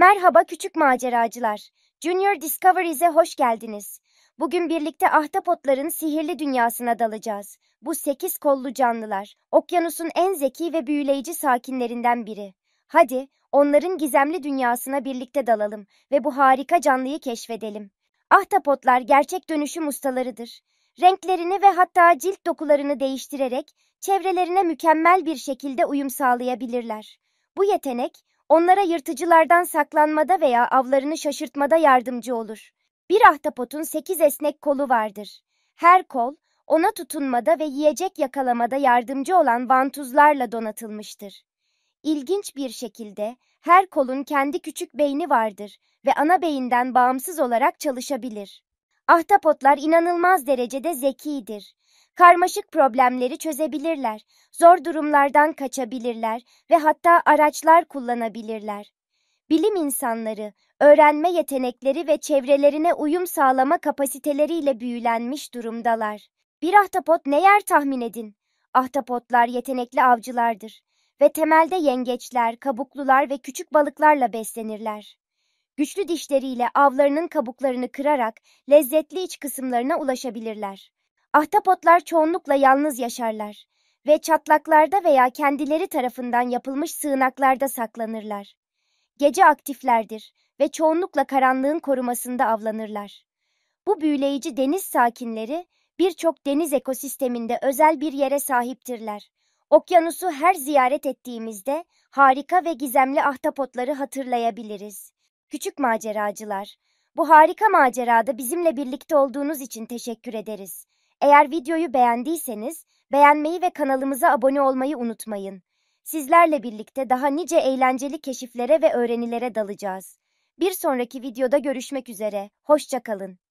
Merhaba küçük maceracılar. Junior Discoveries'e hoş geldiniz. Bugün birlikte ahtapotların sihirli dünyasına dalacağız. Bu sekiz kollu canlılar, okyanusun en zeki ve büyüleyici sakinlerinden biri. Hadi, onların gizemli dünyasına birlikte dalalım ve bu harika canlıyı keşfedelim. Ahtapotlar gerçek dönüşüm ustalarıdır. Renklerini ve hatta cilt dokularını değiştirerek çevrelerine mükemmel bir şekilde uyum sağlayabilirler. Bu yetenek Onlara yırtıcılardan saklanmada veya avlarını şaşırtmada yardımcı olur. Bir ahtapotun sekiz esnek kolu vardır. Her kol, ona tutunmada ve yiyecek yakalamada yardımcı olan vantuzlarla donatılmıştır. İlginç bir şekilde her kolun kendi küçük beyni vardır ve ana beyinden bağımsız olarak çalışabilir. Ahtapotlar inanılmaz derecede zekidir Karmaşık problemleri çözebilirler, zor durumlardan kaçabilirler ve hatta araçlar kullanabilirler. Bilim insanları, öğrenme yetenekleri ve çevrelerine uyum sağlama kapasiteleriyle büyülenmiş durumdalar. Bir ahtapot ne yer tahmin edin? Ahtapotlar yetenekli avcılardır ve temelde yengeçler, kabuklular ve küçük balıklarla beslenirler. Güçlü dişleriyle avlarının kabuklarını kırarak lezzetli iç kısımlarına ulaşabilirler. Ahtapotlar çoğunlukla yalnız yaşarlar ve çatlaklarda veya kendileri tarafından yapılmış sığınaklarda saklanırlar. Gece aktiflerdir ve çoğunlukla karanlığın korumasında avlanırlar. Bu büyüleyici deniz sakinleri birçok deniz ekosisteminde özel bir yere sahiptirler. Okyanusu her ziyaret ettiğimizde harika ve gizemli ahtapotları hatırlayabiliriz. Küçük maceracılar, bu harika macerada bizimle birlikte olduğunuz için teşekkür ederiz. Eğer videoyu beğendiyseniz beğenmeyi ve kanalımıza abone olmayı unutmayın. Sizlerle birlikte daha nice eğlenceli keşiflere ve öğrenilere dalacağız. Bir sonraki videoda görüşmek üzere. Hoşçakalın.